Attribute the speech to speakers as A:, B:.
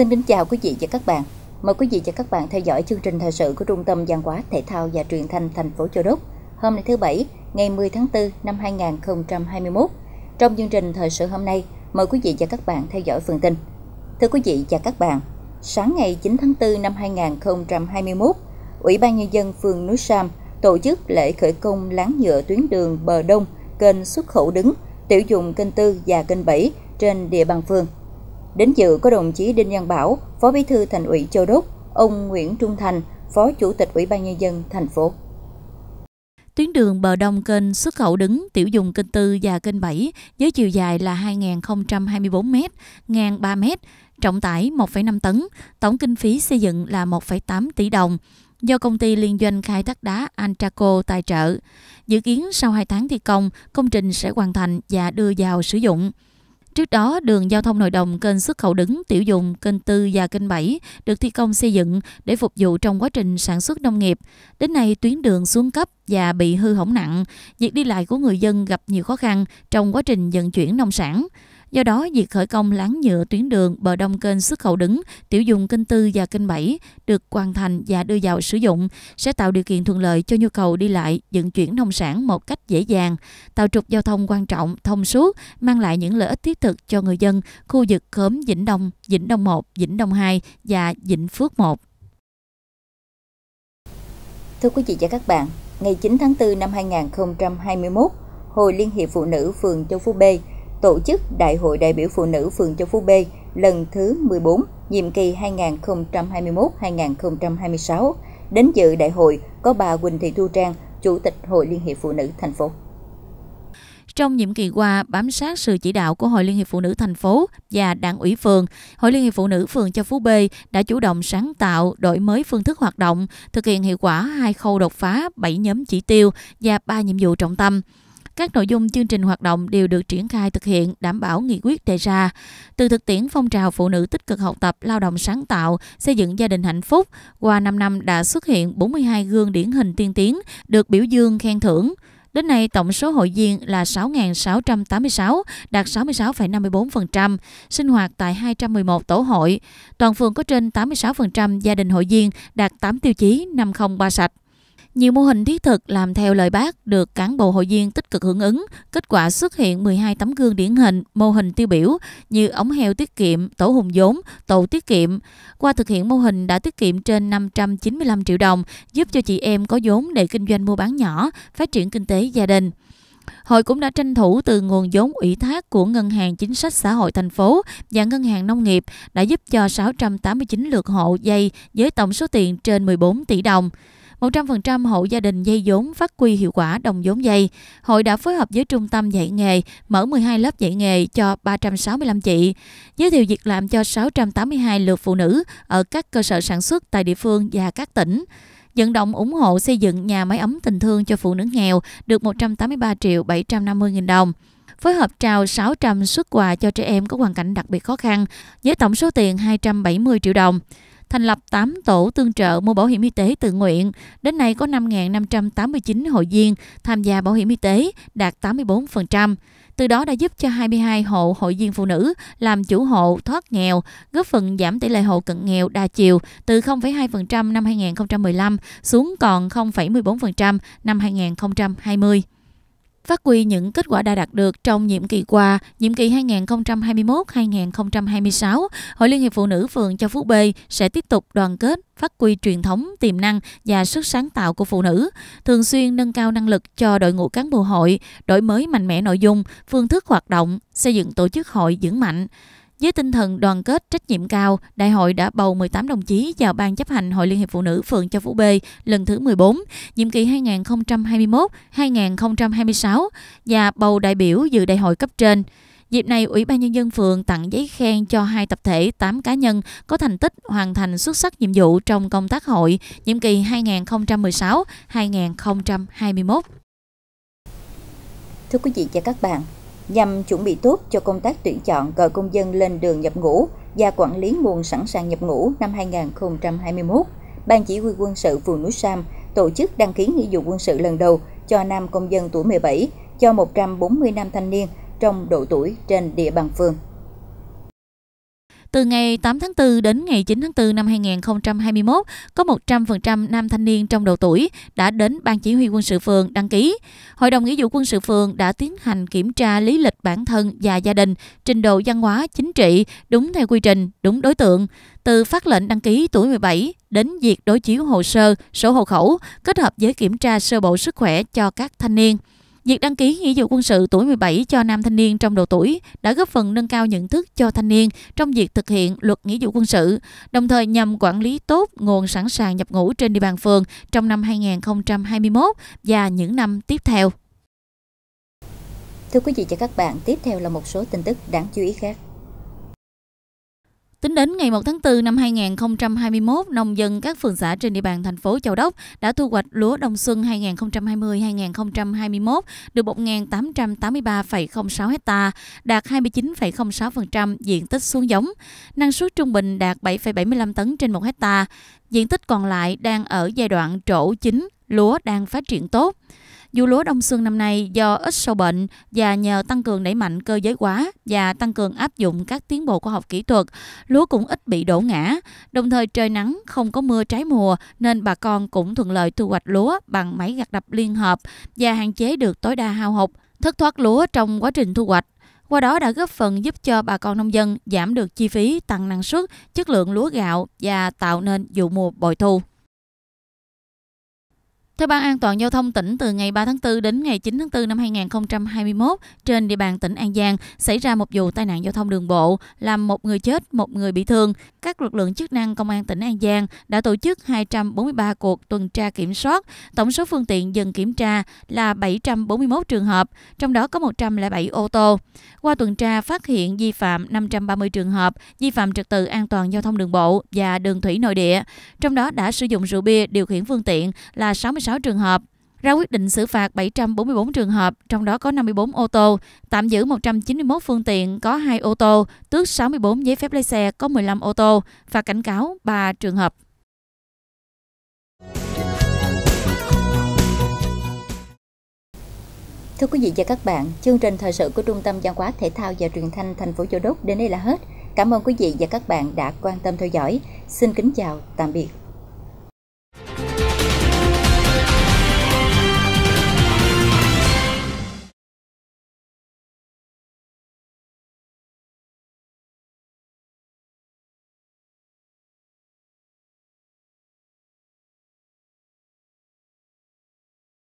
A: Xin kính chào quý vị và các bạn. Mời quý vị và các bạn theo dõi chương trình thời sự của Trung tâm Văn hóa Thể thao và Truyền thanh thành phố Châu Đốc. Hôm nay thứ Bảy, ngày 10 tháng 4 năm 2021. Trong chương trình thời sự hôm nay, mời quý vị và các bạn theo dõi phần tin. Thưa quý vị và các bạn, sáng ngày 9 tháng 4 năm 2021, Ủy ban Nhân dân phường Núi Sam tổ chức lễ khởi công láng nhựa tuyến đường bờ đông, kênh xuất khẩu đứng, tiểu dùng kênh 4 và kênh 7 trên địa bàn phường – Đến dự có đồng chí Đinh Văn Bảo, Phó Bí thư Thành ủy Châu Đốc, ông Nguyễn Trung Thành, Phó Chủ tịch Ủy ban Nhân dân thành phố.
B: Tuyến đường bờ đông kênh xuất khẩu đứng tiểu dùng kênh tư và kênh 7 với chiều dài là 2.024 m, ngang 3 m, trọng tải 1,5 tấn, tổng kinh phí xây dựng là 1,8 tỷ đồng do công ty liên doanh khai thác đá Antraco tài trợ. Dự kiến sau 2 tháng thi công, công trình sẽ hoàn thành và đưa vào sử dụng. Trước đó, đường giao thông nội đồng kênh xuất khẩu đứng, tiểu dùng, kênh tư và kênh 7 được thi công xây dựng để phục vụ trong quá trình sản xuất nông nghiệp. Đến nay, tuyến đường xuống cấp và bị hư hỏng nặng, việc đi lại của người dân gặp nhiều khó khăn trong quá trình vận chuyển nông sản. Do đó, việc khởi công láng nhựa tuyến đường bờ đông kênh xuất khẩu đứng, tiểu dùng kênh tư và kênh 7 được hoàn thành và đưa vào sử dụng sẽ tạo điều kiện thuận lợi cho nhu cầu đi lại, vận chuyển nông sản một cách dễ dàng, tạo trục giao thông quan trọng, thông suốt, mang lại những lợi ích thiết thực cho người dân khu vực khóm Vĩnh Đông, Vĩnh Đông 1, Vĩnh Đông 2 và Vĩnh Phước 1.
A: Thưa quý vị và các bạn, ngày 9 tháng 4 năm 2021, Hội Liên hiệp Phụ nữ phường Châu Phú B tổ chức Đại hội đại biểu phụ nữ phường Châu Phú B lần thứ 14, nhiệm kỳ 2021-2026. Đến dự đại hội có bà Quỳnh Thị Thu Trang, Chủ tịch Hội Liên hiệp Phụ nữ thành phố.
B: Trong nhiệm kỳ qua, bám sát sự chỉ đạo của Hội Liên hiệp Phụ nữ thành phố và Đảng ủy phường, Hội Liên hiệp Phụ nữ phường Châu Phú B đã chủ động sáng tạo, đổi mới phương thức hoạt động, thực hiện hiệu quả hai khâu đột phá, 7 nhóm chỉ tiêu và 3 nhiệm vụ trọng tâm. Các nội dung chương trình hoạt động đều được triển khai thực hiện đảm bảo nghị quyết đề ra. Từ thực tiễn phong trào phụ nữ tích cực học tập, lao động sáng tạo, xây dựng gia đình hạnh phúc, qua 5 năm đã xuất hiện 42 gương điển hình tiên tiến được biểu dương khen thưởng. Đến nay, tổng số hội viên là 6.686, đạt 66,54%, sinh hoạt tại 211 tổ hội. Toàn phường có trên 86% gia đình hội viên, đạt 8 tiêu chí 503 sạch. Nhiều mô hình thiết thực làm theo lời bác được cán bộ hội viên tích cực hưởng ứng. Kết quả xuất hiện 12 tấm gương điển hình, mô hình tiêu biểu như ống heo tiết kiệm, tổ hùng vốn, tổ tiết kiệm. Qua thực hiện mô hình đã tiết kiệm trên 595 triệu đồng, giúp cho chị em có vốn để kinh doanh mua bán nhỏ, phát triển kinh tế gia đình. Hội cũng đã tranh thủ từ nguồn vốn ủy thác của Ngân hàng Chính sách Xã hội thành phố và Ngân hàng Nông nghiệp đã giúp cho 689 lượt hộ dây với tổng số tiền trên 14 tỷ đồng. 100% hộ gia đình dây vốn phát huy hiệu quả đồng vốn dây. Hội đã phối hợp với Trung tâm dạy nghề mở 12 lớp dạy nghề cho 365 chị, giới thiệu việc làm cho 682 lượt phụ nữ ở các cơ sở sản xuất tại địa phương và các tỉnh vận động ủng hộ xây dựng nhà máy ấm tình thương cho phụ nữ nghèo được 183 triệu 750 nghìn đồng phối hợp trao 600 xuất quà cho trẻ em có hoàn cảnh đặc biệt khó khăn với tổng số tiền 270 triệu đồng thành lập 8 tổ tương trợ mua bảo hiểm y tế tự nguyện. Đến nay có 5.589 hội viên tham gia bảo hiểm y tế, đạt 84%. Từ đó đã giúp cho 22 hộ hội viên phụ nữ làm chủ hộ thoát nghèo, góp phần giảm tỷ lệ hộ cận nghèo đa chiều từ 0,2% năm 2015 xuống còn 0,14% năm 2020 phát huy những kết quả đã đạt được trong nhiệm kỳ qua, nhiệm kỳ 2021-2026, Hội Liên hiệp Phụ nữ phường Châu Phú B sẽ tiếp tục đoàn kết, phát huy truyền thống, tiềm năng và sức sáng tạo của phụ nữ, thường xuyên nâng cao năng lực cho đội ngũ cán bộ hội, đổi mới mạnh mẽ nội dung, phương thức hoạt động, xây dựng tổ chức hội vững mạnh. Với tinh thần đoàn kết trách nhiệm cao, đại hội đã bầu 18 đồng chí vào Ban chấp hành Hội Liên hiệp Phụ nữ phường Châu Phú B lần thứ 14, nhiệm kỳ 2021-2026 và bầu đại biểu dự đại hội cấp trên. Dịp này, Ủy ban Nhân dân phường tặng giấy khen cho hai tập thể 8 cá nhân có thành tích hoàn thành xuất sắc nhiệm vụ trong công tác hội nhiệm kỳ 2016-2021. Thưa quý vị và các bạn,
A: nhằm chuẩn bị tốt cho công tác tuyển chọn cờ công dân lên đường nhập ngũ và quản lý nguồn sẵn sàng nhập ngũ năm 2021. Ban chỉ huy quân sự phường núi Sam tổ chức đăng ký nghĩa vụ quân sự lần đầu cho nam công dân tuổi 17 cho 140 nam thanh niên trong độ tuổi trên địa bàn phường.
B: Từ ngày 8 tháng 4 đến ngày 9 tháng 4 năm 2021, có 100% nam thanh niên trong độ tuổi đã đến Ban Chỉ huy quân sự phường đăng ký. Hội đồng Nghĩa vụ quân sự phường đã tiến hành kiểm tra lý lịch bản thân và gia đình, trình độ văn hóa chính trị đúng theo quy trình, đúng đối tượng. Từ phát lệnh đăng ký tuổi 17 đến việc đối chiếu hồ sơ, sổ hộ khẩu kết hợp với kiểm tra sơ bộ sức khỏe cho các thanh niên. Việc đăng ký nghĩa vụ quân sự tuổi 17 cho nam thanh niên trong độ tuổi đã góp phần nâng cao nhận thức cho thanh niên trong việc thực hiện luật nghĩa vụ quân sự, đồng thời nhằm quản lý tốt nguồn sẵn sàng nhập ngũ trên địa bàn phường trong năm 2021 và những năm tiếp theo.
A: Thưa quý vị và các bạn, tiếp theo là một số tin tức đáng chú ý khác.
B: Tính đến ngày 1 tháng 4 năm 2021, nông dân các phường xã trên địa bàn thành phố Châu Đốc đã thu hoạch lúa đông xuân 2020-2021 được 1.883,06 hecta, đạt 29,06% diện tích xuống giống. Năng suất trung bình đạt 7,75 tấn trên 1 hecta. Diện tích còn lại đang ở giai đoạn trổ chính, lúa đang phát triển tốt. Dù lúa đông xuân năm nay do ít sâu bệnh và nhờ tăng cường đẩy mạnh cơ giới hóa và tăng cường áp dụng các tiến bộ khoa học kỹ thuật, lúa cũng ít bị đổ ngã. Đồng thời trời nắng, không có mưa trái mùa nên bà con cũng thuận lợi thu hoạch lúa bằng máy gặt đập liên hợp và hạn chế được tối đa hao hụt, thất thoát lúa trong quá trình thu hoạch qua đó đã góp phần giúp cho bà con nông dân giảm được chi phí, tăng năng suất, chất lượng lúa gạo và tạo nên vụ mùa bội thu. Theo Ban An toàn Giao thông tỉnh, từ ngày 3 tháng 4 đến ngày 9 tháng 4 năm 2021, trên địa bàn tỉnh An Giang xảy ra một vụ tai nạn giao thông đường bộ, làm một người chết, một người bị thương. Các lực lượng chức năng Công an tỉnh An Giang đã tổ chức 243 cuộc tuần tra kiểm soát. Tổng số phương tiện dừng kiểm tra là 741 trường hợp, trong đó có 107 ô tô. Qua tuần tra phát hiện vi phạm 530 trường hợp, vi phạm trật tự an toàn giao thông đường bộ và đường thủy nội địa. Trong đó đã sử dụng rượu bia điều khiển phương tiện là 66 106 trường hợp, ra quyết định xử phạt 744 trường hợp, trong đó có 54 ô tô, tạm giữ 191 phương tiện có 2 ô tô, tước 64 giấy phép lái xe có 15 ô tô, phạt cảnh cáo 3 trường hợp. Thưa quý vị và các bạn,
A: chương trình thời sự của Trung tâm Văn hóa Thể thao và Truyền thanh thành phố Châu Đốc đến đây là hết. Cảm ơn quý vị và các bạn đã quan tâm theo dõi. Xin kính chào, tạm biệt.